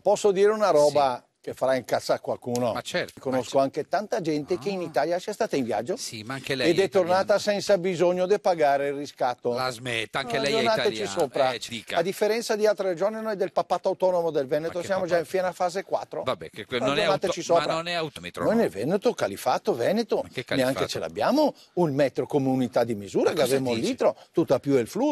Posso dire una roba sì. che farà incazzare qualcuno? Ma certo. Conosco ma certo. anche tanta gente ah. che in ah. Italia sia stata in viaggio. Sì, ma anche lei. Ed è, è tornata senza bisogno di pagare il riscatto. La smetta, anche no, lei è italiana. sopra. Eh, A differenza di altre regioni, noi del papato autonomo del Veneto siamo papà... già in piena fase 4. Vabbè, che non è, auto... sopra. ma non è autometro. Noi nel Veneto, califato, Veneto, califato? neanche ce l'abbiamo un metro come unità di misura, che avremo un litro, tutta più il flutto.